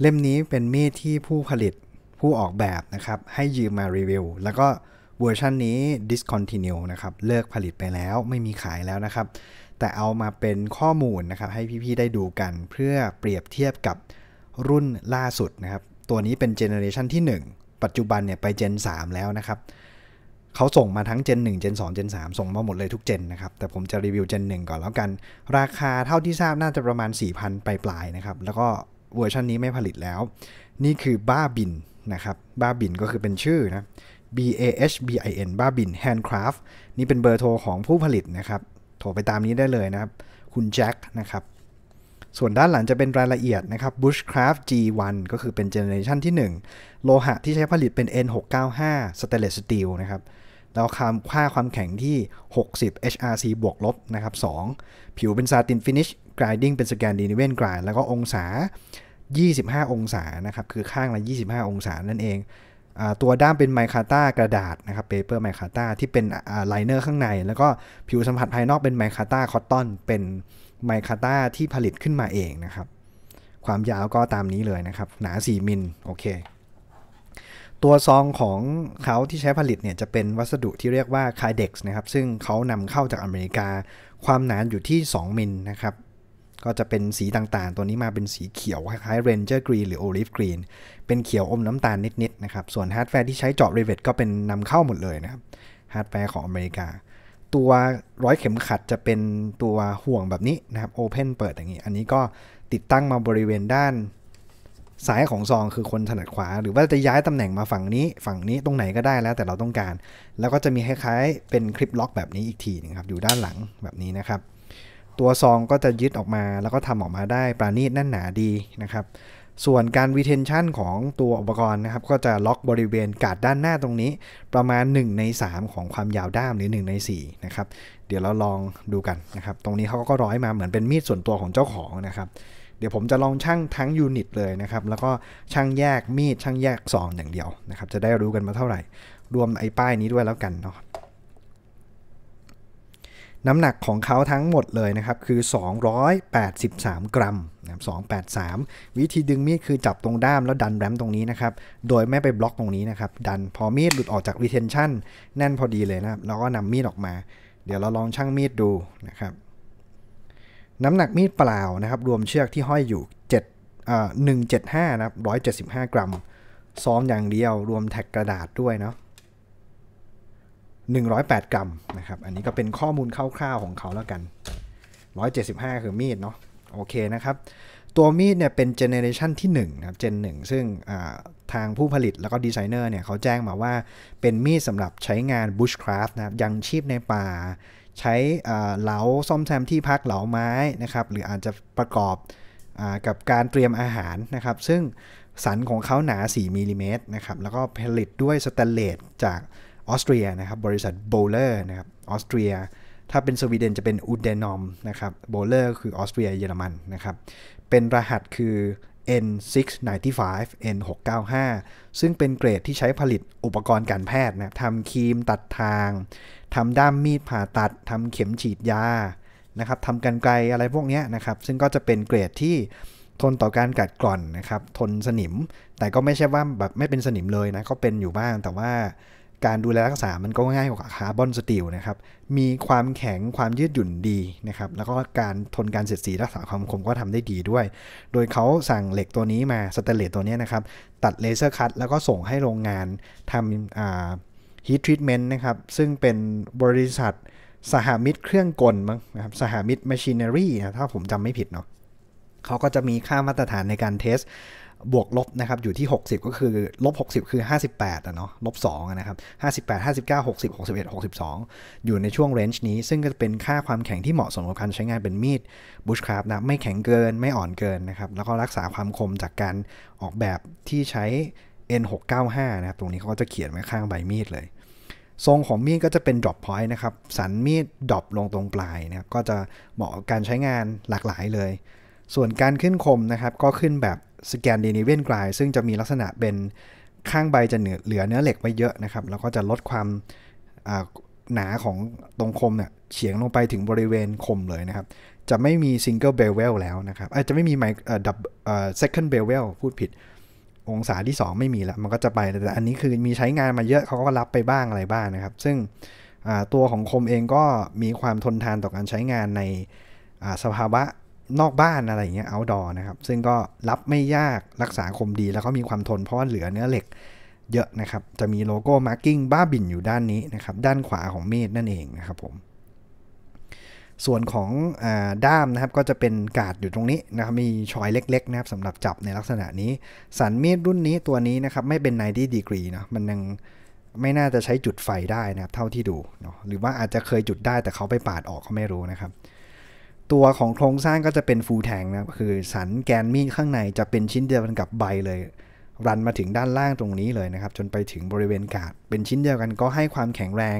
เล่มนี้เป็นมีดที่ผู้ผลิตผู้ออกแบบนะครับ ให้ยืมมารีวิว แล้วก็เวอร์ชันนี้ discontinue นะครับ เลิกผลิตไปแล้วไม่มีขายแล้วนะครับ แต่เอามาเป็นข้อมูลนะครับ ให้พี่ๆ ได้ดูกันเพื่อเปรียบเทียบกับรุ่นล่าสุดนะครับ ตัวนี้เป็นเจเนอเรชันที่ 1 ปัจจุบันเนี่ย ไปเจน 3 แล้วนะครับเขาส่งมาทั้งเจน 1 เจน 2 เจน3ส่งมาหมดเลยทุกเจนนะครับแต่ผมจะรีวิวเจน1ก่อนแล้วกัน ราคาเท่าที่ทราบน่าจะประมาณ4,000ปลายๆนะครับแล้วก็เวอร์ชันนี้ไม่ผลิตแล้ว นี่คือบ้าบินนะครับบ้าบินก็คือเป็นชื่อนะ B A H B I N บ้าบิน Handcraft นี่เป็นเบอร์โทรของผู้ผลิตนะครับ โทรไปตามนี้ได้เลยนะครับ คุณแจ็คนะครับ ส่วนด้านหลังจะเป็นรายละเอียดนะครับ Bushcraft G1 ก็คือเป็นเจเนอเรชันที่1 โลหะที่ใช้ผลิตเป็น N695 Stainless Steel นะครับแล้วความค่าความแข็งที่ 60 HRC บวกลบนะครับ2ผิวเป็นซาตินฟินิช grinding เป็นสแกนดิเนเวียนกรายแล้วก็องศา 25 องศานะครับ คือข้างละ 25 องศา นั่นเอง ตัวด้ามเป็นไมคาตากระดาษนะครับเปเปอร์ไมคาตาที่เป็นไลเนอร์ข้างใน แล้วก็ผิวสัมผัสภายนอกเป็นไมคาตาคอตตอนเป็นไมคาตาที่ผลิตขึ้นมาเองนะครับ ความยาวก็ตามนี้เลยนะครับ หนา 4 มิลโอเคตัวซองของเขาที่ใช้ผลิตเนี่ยจะเป็นวัสดุที่เรียกว่าคายเด็กซ์นะครับซึ่งเขานำเข้าจากอเมริกาความหนาอยู่ที่ 2 มิลนะครับก็จะเป็นสีต่างๆ ตัวนี้มาเป็นสีเขียวคล้ายๆรนเจอร์กรีนหรือโอลิฟกรีนเป็นเขียวอมน้ำตาลนิด ๆ นะครับ ส่วนฮาร์ดแวร์ที่ใช้เจาะรีเวทก็เป็นนำเข้าหมดเลยนะครับฮาร์ดแวร์ของอเมริกา ตัวร้อยเข็มขัดจะเป็นตัวห่วงแบบนี้นะครับโอเพนเปิดอย่างนี้ อันนี้ก็ติดตั้งมาบริเวณด้านซ้ายของซองคือคนถนัดขวา หรือว่าจะย้ายตำแหน่งมาฝั่งนี้ฝั่งนี้ตรงไหนก็ได้แล้ว แต่เราต้องการ แล้วก็จะมีคล้ายๆเป็นคลิปล็อกแบบนี้อีกทีนึงครับอยู่ด้านหลังแบบนี้นะครับตัวซองก็จะยึดออกมา แล้วก็ทำออกมาได้ปราณีตแน่นหนาดีนะครับส่วนการ retention ของตัวอุปกรณ์นะครับ ก็จะล็อกบริเวณกาดด้านหน้าตรงนี้ ประมาณ 1 ใน 3 ของความยาวด้ามหรือ 1 ใน4นะครับเดี๋ยวเราลองดูกันนะครับตรงนี้เขาก็ร้อยมาเหมือนเป็นมีดส่วนตัวของเจ้าของนะครับ เดี๋ยวผมจะลองช่างทั้งยูนิตเลยนะครับแล้วก็ช่างแยกมีดช่างแยกซองอย่างเดียวนะครับ จะได้รู้กันมาเท่าไหร่รวมไอ้ป้ายนี้ด้วยแล้วกันเนาะน้ำหนักของเขาทั้งหมดเลยนะครับ คือ 283 กรัมนะ283 วิธีดึงมีด คือจับตรงด้ามแล้วดันแรมตรงนี้นะครับ โดยไม่ไปบล็อกตรงนี้นะครับ ดันพอมีดหลุดออกจาก retention แน่นพอดีเลยนะครับ แล้วก็นำมีดออกมา เดี๋ยวเราลองชั่งมีดดูนะครับ น้ำหนักมีดเปล่านะครับ รวมเชือกที่ห้อยอยู่7อ่อ175 นะครับ 175 กรัมซ้อมอย่างเดียว รวมแท็กกระดาษด้วยเนาะ108 กรัมนะครับ อันนี้ก็เป็นข้อมูลคร่าวๆ ของเขาแล้วกัน 175 คือมีดเนาะโอเคนะครับ ตัวมีดเนี่ยเป็นเจเนเรชันที่ 1 นะครับเจน1ซึ่งทางผู้ผลิตแล้วก็ดีไซเนอร์เนี่ยเขาแจ้งมาว่าเป็นมีดสำหรับใช้งานบูชคราฟต์นะครับ ยังชีพในป่า ใช้เหลาซ่อมแซมที่พักเหลาไม้นะครับ หรืออาจจะประกอบกับการเตรียมอาหารนะครับซึ่งสันของเขาหนา 4มิลิเมตรนะครับแล้วก็ผลิตด้วยสแตนเลสจากออสเตรียนะครับบริษัทโบเลอร์นะครับออสเตรีย ถ้าเป็นสวีเดนจะเป็นอุดเดนอมนะครับโบเลอร์คือออสเตรียเยอรมันนะครับเป็นรหัสคือ N695 N695 ซึ่งเป็นเกรดที่ใช้ผลิตอุปกรณ์การแพทย์นะทำครีมตัดทางทำด้ามมีดผ่าตัดทำเข็มฉีดยานะครับทำกันไกลอะไรพวกนี้นะครับซึ่งก็จะเป็นเกรดที่ทนต่อการกัดกร่อนนะครับทนสนิมแต่ก็ไม่ใช่ว่าแบบไม่เป็นสนิมเลยนะก็เป็นอยู่บ้างแต่ว่าการดูแลรักษามันก็ง่ายกว่าคาร์บอนสตีลนะครับ มีความแข็งความยืดหยุ่นดีนะครับ แล้วก็การทนการเสียดสี รักษาความคมก็ทำได้ดีด้วย โดยเขาสั่งเหล็กตัวนี้มาสเตนเลสตัวนี้นะครับ ตัดเลเซอร์คัตแล้วก็ส่งให้โรงงานทำฮีททรีทเมนต์นะครับ ซึ่งเป็นบริษัทสหมิตรเครื่องกลมั้งนะครับ สหมิตรแมชชีเนอรี่นะถ้าผมจำไม่ผิดเนาะเขาก็จะมีค่ามาตรฐานในการเทสบวกลบนะครับอยู่ที่ 60 ก็คือลบ 60 คือ 58อ่ะเนาะลบ2นะครับ58 59 60 61 62 อยู่ในช่วงเรนจ์นี้ ซึ่งก็เป็นค่าความแข็งที่เหมาะสมกับการใช้งานเป็นมีดบูชคราฟนะไม่แข็งเกินไม่อ่อนเกินนะครับแล้วก็รักษาความคมจากการออกแบบที่ใช้ N695 นะครับตรงนี้เขาก็จะเขียนไว้ข้างใบมีดเลย ทรงของมีดก็จะเป็น drop point นะครับ สันมีดดรอปลงตรงปลายนะครับก็จะเหมาะกับการใช้งานหลากหลายเลยส่วนการขึ้นคมนะครับก็ขึ้นแบบสแกนดิเนเวียนกลายซึ่งจะมีลักษณะเป็นข้างใบจะเหนือเหลือเนื้อเหล็กไว้เยอะนะครับแล้วก็จะลดความหนาของตรงคมเนี่ยเฉียงลงไปถึงบริเวณคมเลยนะครับ จะไม่มีซิงเกิลเบลเวลแล้วนะครับอาจจะไม่มีไมค์ดับเซคันด์เบลเวลพูดผิด องศาที่ 2 ไม่มีแล้ว มันก็จะไป แต่อันนี้คือมีใช้งานมาเยอะเขาก็รับไปบ้างอะไรบ้างนะครับ ซึ่งตัวของคมเองก็มีความทนทานต่อการใช้งานในสภาวะนอกบ้านอะไรอย่างเงี้ยเอาดอนะครับซึ่งก็รับไม่ยากรักษาคมดีแล้วก็มีความทนเพราะว่าเหลือเนื้อเหล็ก เยอะนะครับจะมีโลโก้ มาร์กิ้ง บ้าบินอยู่ด้านนี้นะครับด้านขวาของมีดนั่นเองนะครับผมส่วนของอด้ามนะครับก็จะเป็นกาดอยู่ตรงนี้นะครับ มีชอยเล็ก ๆ นะครับสำหรับจับในลักษณะนี้ สันมีดรุ่นนี้ตัวนี้นะครับไม่เป็น 90 degree นาะมันยังไม่น่าจะใช้จุดไฟได้นะครับ เท่าที่ดูเนาะหรือว่าอาจจะเคยจุดได้แต่เขาไปปาดออกเขาไม่รู้นะครับตัวของโครงสร้างก็จะเป็นฟูแทงนะคือ สันแกนมีดข้างในจะเป็นชิ้นเดียวกันกับใบเลย รันมาถึงด้านล่างตรงนี้เลยนะครับ จนไปถึงบริเวณกาดเป็นชิ้นเดียวกันก็ให้ความแข็งแรง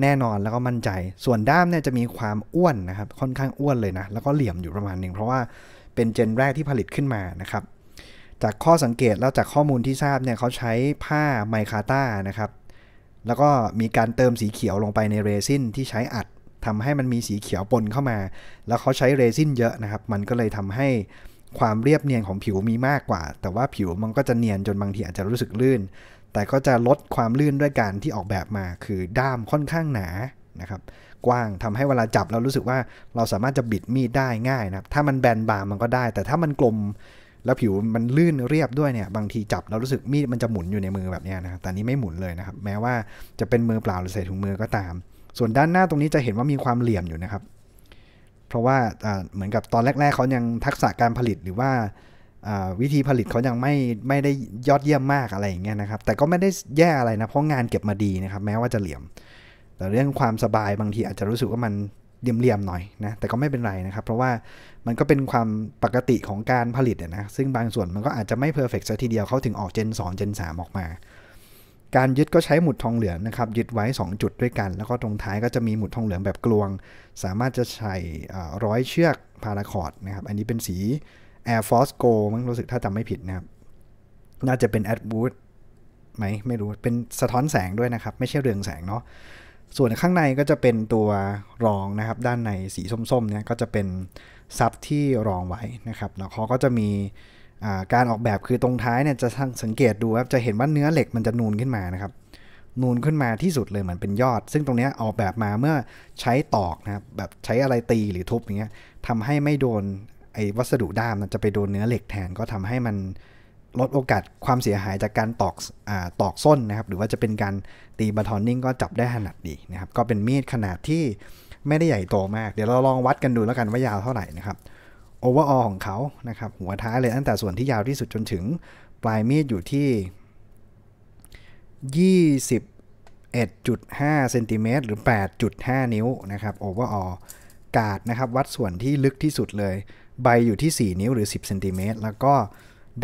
แน่นอนแล้วก็มั่นใจ ส่วนด้ามเนี่ยจะมีความอ้วนนะครับค่อนข้างอ้วนเลยนะแล้วก็เหลี่ยมอยู่ประมาณหนึ่งเพราะว่าเป็นเจนแรกที่ผลิตขึ้นมานะครับจากข้อสังเกตแล้วจากข้อมูลที่ทราบเนี่ยเขาใช้ผ้าไมคาต้านะครับแล้วก็มีการเติมสีเขียวลงไปในเรซินที่ใช้อัดทำให้มันมีสีเขียวปนเข้ามา แล้วเขาใช้เรซินเยอะนะครับ มันก็เลยทำให้ความเรียบเนียนของผิวมีมากกว่า แต่ว่าผิวมันก็จะเนียนจนบางทีอาจจะรู้สึกลื่น แต่ก็จะลดความลื่นด้วยการที่ออกแบบมาคือด้ามค่อนข้างหนา นะครับ กว้างทำให้เวลาจับเรารู้สึกว่าเราสามารถจะบิดมีดได้ง่ายนะครับ ถ้ามันแบนบางมันก็ได้ แต่ถ้ามันกลม แล้วผิวมันลื่นเรียบด้วยเนี่ย บางทีจับเรารู้สึกมีดมันจะหมุนอยู่ในมือแบบนี้นะครับแต่นี้ไม่หมุนเลยนะครับ แม้ว่าจะเป็นมือเปล่าหรือใส่ถุงมือก็ตามส่วนด้านหน้าตรงนี้จะเห็นว่ามีความเหลี่ยมอยู่นะครับ เพราะว่าเหมือนกับตอนแรก ๆเขายังทักษะการผลิตหรือว่าวิธีผลิตเขายังไม่ไม่ได้ยอดเยี่ยมมากอะไรอย่างเงี้ยนะครับแต่ก็ไม่ได้แย่อะไรนะเพราะงานเก็บมาดีนะครับ แม้ว่าจะเหลี่ยม แต่เรื่องความสบายบางทีอาจจะรู้สึกว่ามันเหลี่ยมๆหน่อยนะแต่ก็ไม่เป็นไรนะครับ เพราะว่ามันก็เป็นความปกติของการผลิตนะซึ่งบางส่วนมันก็อาจจะไม่เพอร์เฟกต์ซะทีเดียวเขาถึงออกเจน2เจน3ออกมาการยึดก็ใช้หมุดทองเหลืองนะครับยึดไว้2จุดด้วยกันแล้วก็ตรงท้ายก็จะมีหมุดทองเหลืองแบบกลวง สามารถจะใช้ร้อยเชือกพาราคอร์ดนะครับ อันนี้เป็นสี Air Force Go มั้งรู้สึกถ้าจำไม่ผิดนะครับ น่าจะเป็น a d w o o d ไหมไม่รู้เป็นสะท้อนแสงด้วยนะครับ ไม่ใช่เรืองแสงเนาะส่วนข้างในก็จะเป็นตัวรองนะครับ ด้านในสีส้มๆเนี่ยก็จะเป็นซับที่รองไว้นะครับแล้วเขาก็จะมีการออกแบบคือตรงท้ายเนี่ยจะสังเกตดูครับจะเห็นว่าเนื้อเหล็กมันจะนูนขึ้นมานะครับ นูนขึ้นมาที่สุดเลยเหมือนเป็นยอด ซึ่งตรงนี้ออกแบบมาเมื่อใช้ตอกนะครับแบบใช้อะไรตีหรือทุบอย่างเงี้ยทำให้ไม่โดนไอ้วัสดุด้ามมันจะไปโดนเนื้อเหล็กแทนก็ทำให้มันลดโอกาสความเสียหายจากการตอกอตอกส้นนะครับ หรือว่าจะเป็นการตีบัตทอนนิ่งก็จับได้ถนัดดีนะครับก็เป็นมีดขนาดที่ไม่ได้ใหญ่โตมากเดี๋ยวเราลองวัดกันดูแล้วกันว่ายาวเท่าไหร่นะครับโอเวอร์ออของเขานะครับ หัวท้ายเลยตั้งแต่ส่วนที่ยาวที่สุดจนถึง ปลายมีดอยู่ที่ 21.5เซนติเมตรหรือ 8.5 นิ้วนะครับโอเวอร์ออกาดนะครับ วัดส่วนที่ลึกที่สุดเลย ใบอยู่ที่ 4 นิ้วหรือ 10เซนติเมตรแล้วก็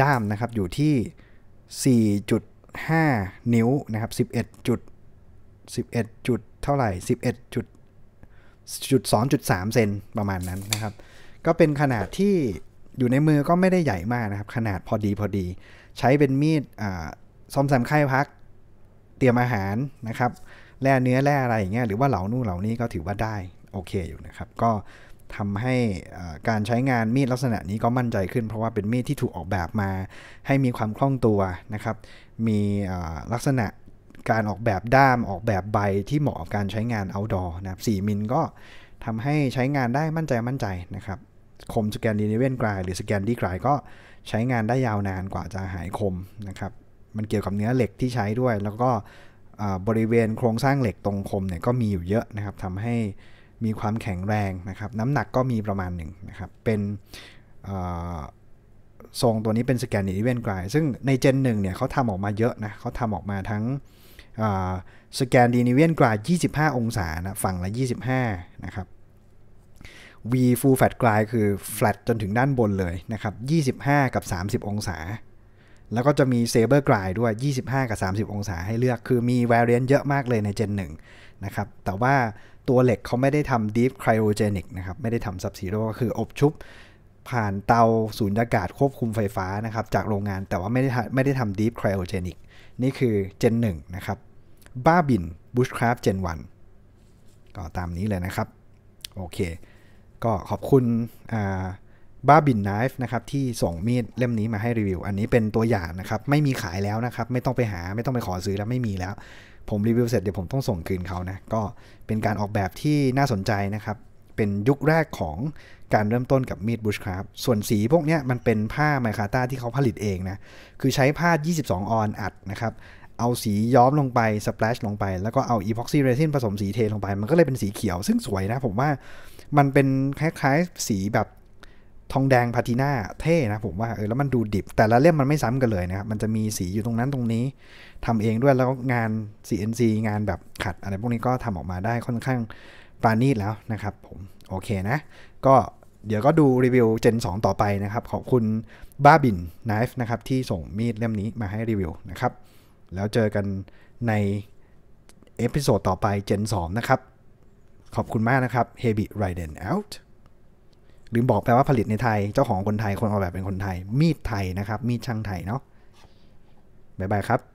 ด้ามนะครับอยู่ที่ 4.5 นิ้วนะครับ11จุด11จุดเท่าไหร่11จุดจุด2.3เซนประมาณนั้นนะครับก็เป็นขนาดที่อยู่ในมือก็ไม่ได้ใหญ่มากนะครับ ขนาดพอดีพอดี ใช้เป็นมีดซ่อมแซมไข้พัก เตรียมอาหารนะครับแร่เนื้อแร่อะไรอย่างเงี้ยหรือว่าเหล่านู่นเหล่านี้ก็ถือว่าได้ โอเคอยู่นะครับ ก็ทำให้การใช้งานมีดลักษณะนี้ก็มั่นใจขึ้น เพราะว่าเป็นมีดที่ถูกออกแบบมา ให้มีความคล่องตัวนะครับ มีลักษณะการออกแบบด้ามออกแบบใบที่เหมาะกับการใช้งานเอาดอ o r นะครับ4มิลก็ทำให้ใช้งานได้มั่นใจมั่นใจนะครับคมสแกนดิเนเวียนกรายหรือสแกนดีกรายก็ใช้งานได้ยาวนานกว่าจะหายคมนะครับ มันเกี่ยวกับเนื้อเหล็กที่ใช้ด้วย แล้วก็บริเวณโครงสร้างเหล็กตรงคมเนี่ยก็มีอยู่เยอะนะครับทำให้มีความแข็งแรงนะครับ น้ำหนักก็มีประมาณหนึ่งนะครับ เป็นทรงตัวนี้เป็นสแกนดิเนเวียนกรายซึ่งในเจนหนึ่งเนี่ยเขาทำออกมาเยอะนะเขาทำออกมาทั้งสแกนดิเนเวียนกราย25 องศานะฝั่งละ 25 นะครับ V full flat กลายคือ flat จนถึงด้านบนเลยนะครับ 25 กับ 30 องศา แล้วก็จะมี saber กลายด้วย 25 กับ 30 องศาให้เลือก คือมี variant เยอะมากเลยใน Gen 1นะครับ แต่ว่าตัวเหล็กเขาไม่ได้ทำ deep cryogenic นะครับ ไม่ได้ทำ sub zero ก็คืออบชุบ ผ่านเตาสูญญากาศควบคุมไฟฟ้านะครับจากโรงงาน แต่ว่าไม่ได้ไม่ได้ทำ deep cryogenic นี่คือ Gen 1นะครับบ้าบิน Bushcraft Gen 1ก็ตามนี้เลยนะครับ โอเคก็ขอบคุณบ้าบินไนฟ์นะครับที่ส่งมีดเล่มนี้มาให้รีวิว อันนี้เป็นตัวอย่างนะครับไม่มีขายแล้วนะครับไม่ต้องไปหาไม่ต้องไปขอซื้อแล้วไม่มีแล้ว ผมรีวิวเสร็จเดี๋ยวผมต้องส่งคืนเขานะก็เป็นการออกแบบที่น่าสนใจนะครับเป็นยุคแรกของการเริ่มต้นกับมีดบูชคราฟส่วนสีพวกนี้มันเป็นผ้าไมคาต้าที่เขาผลิตเองนะคือใช้ผ้า 22 ออนอัดนะครับเอาสีย้อมลงไปสเปรชลงไป แล้วก็เอาอีพ็อกซี่เรซินผสมสีเทลงไป มันก็เลยเป็นสีเขียวซึ่งสวยนะผมว่ามันเป็นคล้ายๆสีแบบทองแดงพาทินาเท่นะผมว่า เออ แล้วมันดูดิบ แต่ละเล่มมันไม่ซ้ำกันเลยนะครับ มันจะมีสีอยู่ตรงนั้นตรงนี้ทำเองด้วยแล้วงาน CNC งานแบบขัด อะไรพวกนี้ก็ทำออกมาได้ค่อนข้างปราณีตแล้วนะครับ ผมโอเคนะ ก็เดี๋ยวก็ดูรีวิวเจน 2 ต่อไปนะครับ ขอบคุณบ้าบินไนฟ์นะครับที่ส่งมีดเล่มนี้มาให้รีวิวนะครับแล้วเจอกันใน เอพิโซดต่อไปเจน2นะครับ ขอบคุณมากนะครับ h e b i r i d e n out ลืมบอกแปลว่าผลิตในไทย เจ้าของคนไทย คนออกแบบเป็นคนไทย มีดไทยนะครับ มีดช่างไทยเนาะบ๊ายบายครับ